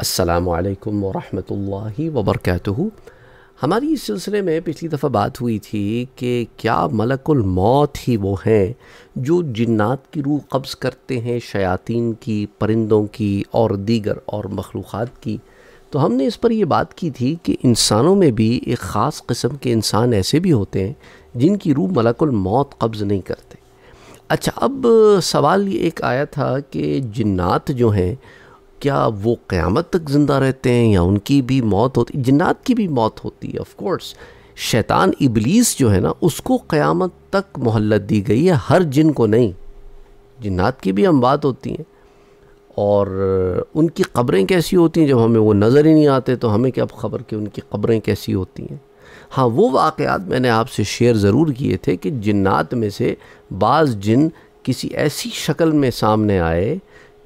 असलकम वरहि वबरक हमारी इस सिलसिले में पिछली दफ़ा बात हुई थी कि क्या मलकुल मौत ही वो हैं जो जिन्नात की रूह कब्ज़ करते हैं शयातीन की परिंदों की और दीगर और मखलूक़ात की तो हमने इस पर यह बात की थी कि इंसानों में भी एक ख़ास कस्म के इंसान ऐसे भी होते हैं जिनकी रूह मलकुल मौत कब्ज़ नहीं करते अच्छा अब सवाल ये एक आया था कि जन्ात जो हैं क्या वो क़्यामत तक ज़िंदा रहते हैं या उनकी भी मौत होती जिन्नात की भी मौत होती है ऑफकोर्स शैतान इबलीस जो है ना उसको क़्यामत तक मोहलत दी गई है हर जिन को नहीं जिन्नात की भी हम बात होती हैं और उनकी ख़बरें कैसी होती हैं जब हमें वो नज़र ही नहीं आते तो हमें क्या खबर कि उनकी खबरें कैसी होती हैं हाँ वो वाक़ात मैंने आपसे शेयर ज़रूर किए थे कि जिन्नात में से बाज़ जिन किसी ऐसी शक्ल में सामने आए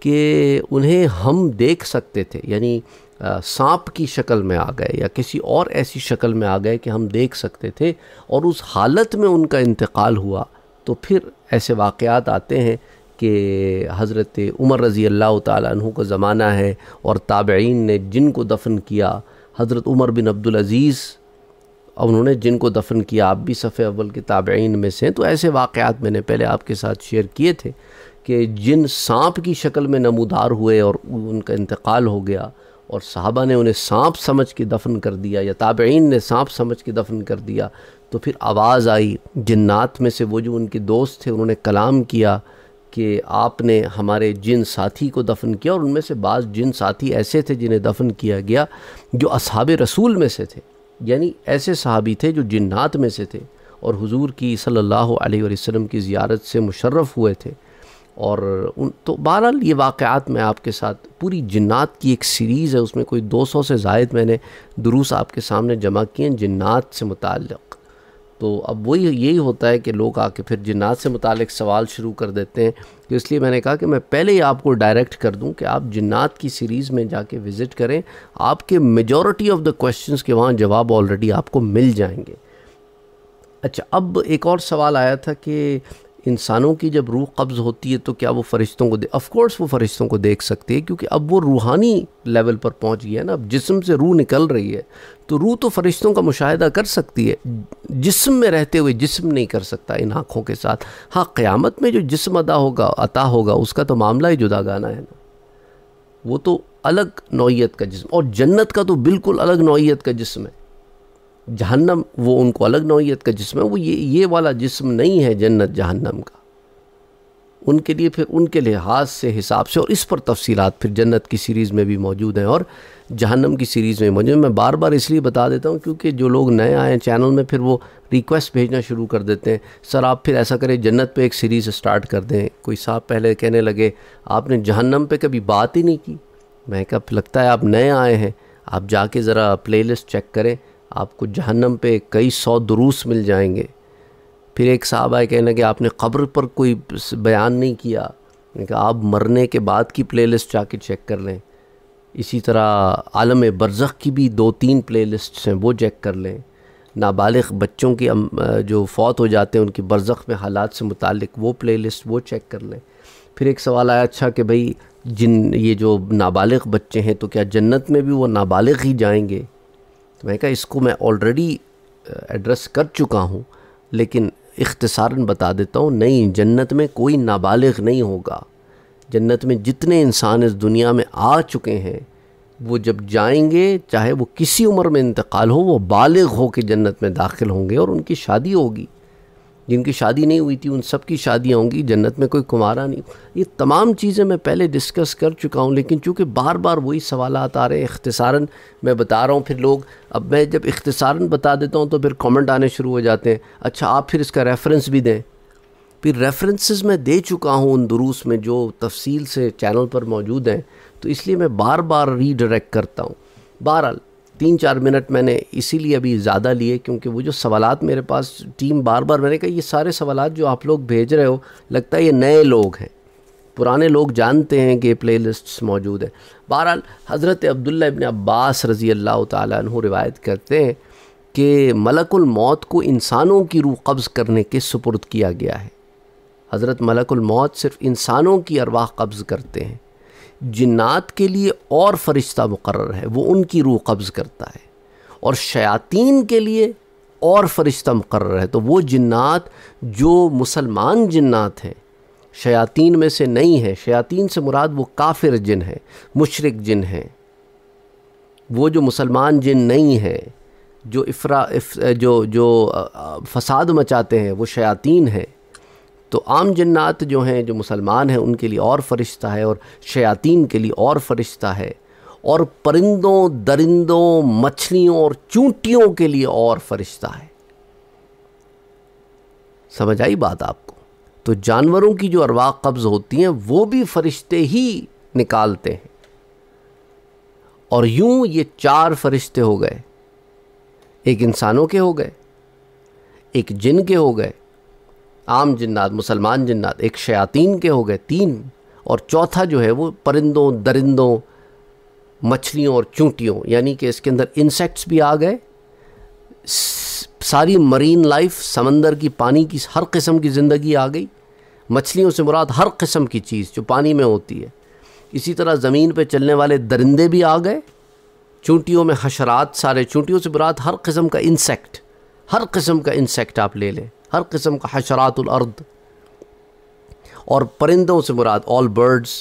कि उन्हें हम देख सकते थे यानी सांप की शक्ल में आ गए या किसी और ऐसी शक्ल में आ गए कि हम देख सकते थे और उस हालत में उनका इंतकाल हुआ तो फिर ऐसे वाक़ात आते हैं कि हज़रत उमर रज़ी अल्लाह तु का ज़माना है और ताबेन ने जिनको दफन किया हज़रत उमर बिन अब्दुल अज़ीज़ उन्होंने जिनको दफन किया आप भी सफ़े अव्वल के ताबेन में से तो ऐसे वाक़ात मैंने पहले आपके साथ शेयर किए थे कि जिन सांप की शक्ल में नमूदार हुए और उनका इंतकाल हो गया और साहबा ने उन्हें सांप समझ के दफन कर दिया या ताबेन ने सांप समझ के दफन कर दिया तो फिर आवाज़ आई जिन्नात में से वो जो उनके दोस्त थे उन्होंने कलाम किया कि आपने हमारे जिन साथी को दफन किया और उनमें से बाज़ जिन साथी ऐसे थे जिन्हें दफन किया गया जो अब रसूल में से थे यानी ऐसे साहबी थे जो जन्नात में से थे और हुजूर की सल्लल्लाहु अलैहि वसल्लम की ज़ियारत से मुशर्रफ़ हुए थे और उन तो बहरहाल ये वाक़ात मैं आपके साथ पूरी जन्ात की एक सीरीज़ है उसमें कोई 200 से जायद मैंने दुरुस आपके सामने जमा किए हैं जन्ात से मुतक तो अब वही यही होता है कि लोग आके फिर जन्ात से मुतक सवाल शुरू कर देते हैं तो इसलिए मैंने कहा कि मैं पहले ही आपको डायरेक्ट कर दूं कि आप जन्ात की सीरीज़ में जाके विज़िट करें आपके मेजॉरिटी ऑफ़ द क्वेश्चन के वहाँ जवाब ऑलरेडी आपको मिल जाएंगे अच्छा अब एक और सवाल आया था कि इंसानों की जब रूह कब्ज़ होती है तो क्या वो फरिश्तों को दे ऑफकोर्स वो फरिश्तों को देख सकती है क्योंकि अब वो रूहानी लेवल पर पहुंच गया है ना अब जिसम से रूह निकल रही है तो रूह तो फरिश्तों का मुशाहिदा कर सकती है जिसम में रहते हुए जिसम नहीं कर सकता इन आँखों के साथ हाँ क़्यामत में जो जिसम अदा होगा अता होगा उसका तो मामला ही जुदा गाना है ना वो तो अलग नौीयत का जिसम और जन्नत का तो बिल्कुल अलग नौीयत का जिसम है जहन्नम वो उनको अलग नौीयत का जिसम है वो ये ये वाला जिसम नहीं है जन्नत जहन्नम का उनके लिए फिर उनके लिहाज से हिसाब से और इस पर तफसीत फिर जन्नत की सीरीज़ में भी मौजूद हैं और जहन्नम की सीरीज़ में मौजूद मैं बार बार इसलिए बता देता हूँ क्योंकि जो लोग नए आए हैं चैनल में फिर वो रिक्वेस्ट भेजना शुरू कर देते हैं सर आप फिर ऐसा करें जन्नत पे एक सीरीज़ स्टार्ट कर दें कोई साहब पहले कहने लगे आपने जहन्नम पे कभी बात ही नहीं की मैं कब लगता है आप नए आए हैं आप जाके ज़रा प्ले चेक करें आपको जहन्नम पे कई सौ दुरूस मिल जाएंगे फिर एक साहब आए कहना कि आपने ख़बर पर कोई बयान नहीं किया कि आप मरने के बाद की प्लेलिस्ट जाके चेक कर लें इसी तरह आलम बरज़ की भी दो तीन लिस्ट हैं वो चेक कर लें नाबालिग बच्चों की जो फौत हो जाते हैं उनकी बरज़ में हालात से मुतक वो प्ले लिस्ट वो चेक कर लें फिर एक सवाल आया अच्छा कि भाई जिन ये जो नाबालिग बच्चे हैं तो क्या जन्नत में भी वो नाबालिग ही जाएंगे तो मैं कहा इसको मैं ऑलरेडी एड्रेस कर चुका हूँ लेकिन इख्तसारन बता देता हूँ नहीं जन्नत में कोई नाबालिग नहीं होगा जन्नत में जितने इंसान इस दुनिया में आ चुके हैं वो जब जाएंगे चाहे वो किसी उम्र में इंतकाल हो वो बालग हो के जन्नत में दाखिल होंगे और उनकी शादी होगी जिनकी शादी नहीं हुई थी उन सब की शादियाँ होंगी जन्नत में कोई कुमारा नहीं ये तमाम चीज़ें मैं पहले डिस्कस कर चुका हूँ लेकिन चूँकि बार बार वही सवाल आ रहे हैं इख्तसारन मैं बता रहा हूँ फिर लोग अब मैं जब इख्तसारन बता देता हूँ तो फिर कमेंट आने शुरू हो जाते हैं अच्छा आप फिर इसका रेफरेंस भी दें फिर रेफरेंसेस मैं दे चुका हूँ उन दुरूस में जो तफसील से चैनल पर मौजूद हैं तो इसलिए मैं बार बार रीडायरेक्ट करता हूँ बहरहाल तीन चार मिनट मैंने इसीलिए अभी ज़्यादा लिए क्योंकि वो जो सवाल मेरे पास टीम बार बार मैंने कहा ये सारे सवाल जो आप लोग भेज रहे हो लगता है ये नए लोग हैं पुराने लोग जानते हैं कि ये प्ले लिस्ट्स मौजूद हैं बहरहाल हज़रत अब्दुल्ला इबन अब्बास रज़ी अल्लाह तु रिवायत करते हैं कि मलकुल मौत को इंसानों की रूह कब्ज़ करने के सुपुर्द किया गया है हज़रत मलकुल मौत सिर्फ़ इंसानों की अरवाह कब्ज़ करते हैं जिन्नात के लिए और फरिश्ता मुकर है वो उनकी रूह कब्ज़ करता है और शयातीन के लिए और फरिश्ता मुकर है तो वो जिन्नात जो मुसलमान जिन्नात हैं शयातीन में से नहीं है शयातीन से मुराद वो काफिर जिन हैं मुशरक जिन हैं वो जो मुसलमान जिन नहीं हैं जो इफ्रा इफ, जो जो फसाद मचाते हैं वो शयातीन हैं तो आम जन्नात जो हैं जो मुसलमान हैं उनके लिए और फरिश्ता है और शयातीन के लिए और फरिश्ता है और परिंदों दरिंदों मछलियों और चूंटियों के लिए और फरिश्ता है समझ आई बात आपको तो जानवरों की जो अरवा कब्ज़ होती हैं वो भी फरिश्ते ही निकालते हैं और यूं ये चार फरिश्ते हो गए एक इंसानों के हो गए एक जिन के हो गए आम जन्नात मुसलमान जिन्नात एक शयातीन के हो गए तीन और चौथा जो है वो परिंदों दरिंदों मछलियों और चूंटियों यानी कि इसके अंदर इंसेक्ट्स भी आ गए सारी मरीन लाइफ समंदर की पानी की हर किस्म की ज़िंदगी आ गई मछलियों से मुराद हर किस्म की चीज़ जो पानी में होती है इसी तरह ज़मीन पर चलने वाले दरिंदे भी आ गए चूंटियों में हशरात सारे चूंटियों से मुराद हर किस्म का इंसेक्ट हर किस्म का इंसेक्ट आप ले लें हर किस्म का हशरातलर्द और परिंदों से मुराद ऑल बर्ड्स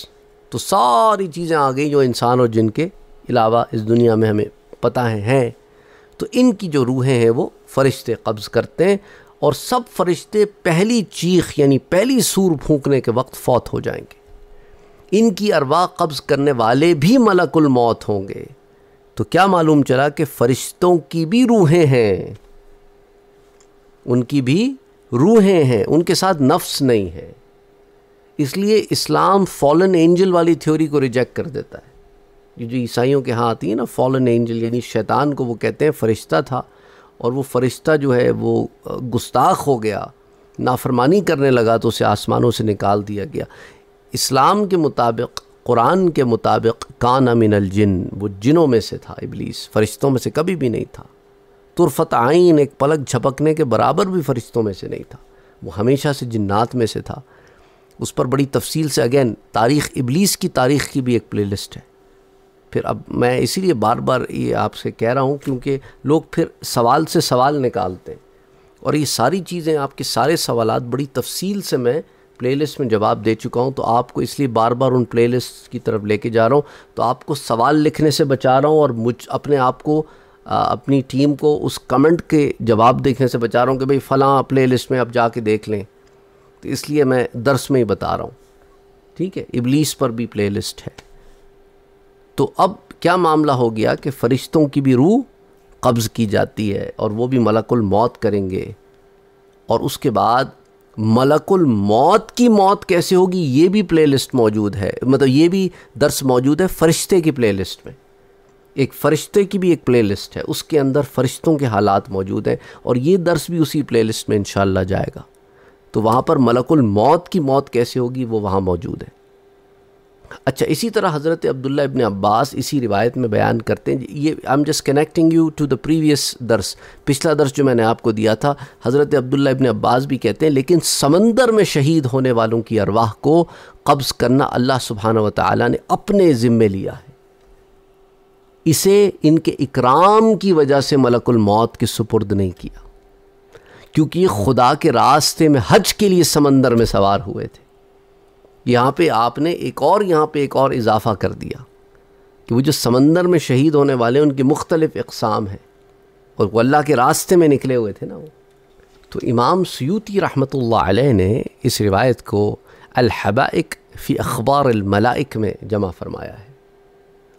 तो सारी चीज़ें आ गई जो इंसान और जिनके अलावा इस दुनिया में हमें पता है हैं तो इनकी जो रूहें हैं वो फरिश्ते कब्ज़ करते हैं और सब फरिश्ते पहली चीख यानी पहली सूर फूंकने के वक्त फौत हो जाएंगे इनकी अरवा कब्ज़ करने वाले भी मलकुल मौत होंगे तो क्या मालूम चला कि फ़रिश्तों की भी रूहें हैं उनकी भी रूहें हैं उनके साथ नफ्स नहीं है इसलिए इस्लाम फॉलन एंजल वाली थ्योरी को रिजेक्ट कर देता है ये जो ईसाइयों के यहाँ आती है ना फॉलन एंजल यानी शैतान को वो कहते हैं फरिश्ता था और वो फरिश्ता जो है वो गुस्ताख हो गया नाफरमानी करने लगा तो उसे आसमानों से निकाल दिया गया इस्लाम के मुताबिक कुरान के मुताबिक कान अमिन जिन वो जिनों में से था इबलीस फरिश्तों में से कभी भी नहीं था तुरफत आइन एक पलक झपकने के बराबर भी फरिश्तों में से नहीं था वो हमेशा से जिन्नात में से था उस पर बड़ी तफसील से अगेन तारीख़ इबलीस की तारीख़ की भी एक प्लेलिस्ट है फिर अब मैं इसीलिए बार बार ये आपसे कह रहा हूँ क्योंकि लोग फिर सवाल से सवाल निकालते हैं और ये सारी चीज़ें आपके सारे सवाल बड़ी तफसील से मैं प्लेलिस्ट में जवाब दे चुका हूँ तो आपको इसलिए बार बार उन प्लेलिस्ट की तरफ लेके जा रहा हूँ तो आपको सवाल लिखने से बचा रहा हूँ और मुझ अपने आप को अपनी टीम को उस कमेंट के जवाब देखने से बचा रहा हूँ कि भाई फ़लाँ प्ले लिस्ट में आप जाके देख लें तो इसलिए मैं दर्स में ही बता रहा हूँ ठीक है इबलीस पर भी प्ले लिस्ट है तो अब क्या मामला हो गया कि फरिश्तों की भी रूह कब्ज़ की जाती है और वो भी मलकुल मौत करेंगे और उसके बाद मलकुल मौत की मौत कैसे होगी ये भी प्लेलिस्ट मौजूद है मतलब ये भी दर्स मौजूद है फरिश्ते की प्लेलिस्ट में एक फ़रिश्ते की भी एक प्लेलिस्ट है उसके अंदर फ़रिश्तों के हालात मौजूद हैं और ये दर्स भी उसी प्लेलिस्ट में इन जाएगा तो वहाँ पर मलकुल मौत की मौत कैसे होगी वो वहाँ मौजूद है अच्छा इसी तरह हज़रत अब्दुल्ला इबन अब्बास इसी रिवायत में बयान करते हैं ये I am just connecting you to the previous दर्स पिछला दर्स जो मैंने आपको दिया था हज़रत अब्दुल्ला इबन अब्बास भी कहते हैं लेकिन समंदर में शहीद होने वालों की अरवाह को कब्ज़ करना अल्लाह सुबहाना व ताली ने अपने ज़िम्मे लिया है इसे इनके इकराम की वजह से मलकुल मौत के सुपुर्द नहीं किया क्योंकि ये खुदा के रास्ते में हज के लिए समंदर में सवार हुए थे यहाँ पे आपने एक और यहाँ पे एक और इजाफ़ा कर दिया कि वो जो समंदर में शहीद होने वाले उनकी मुख्तलिफ़ इकसाम हैं और वो अल्लाह के रास्ते में निकले हुए थे ना वो तो इमाम सयूती रहमत ने इस रिवायत को अलहबाइक फ़ी अखबार मलाइक में जमा फरमाया है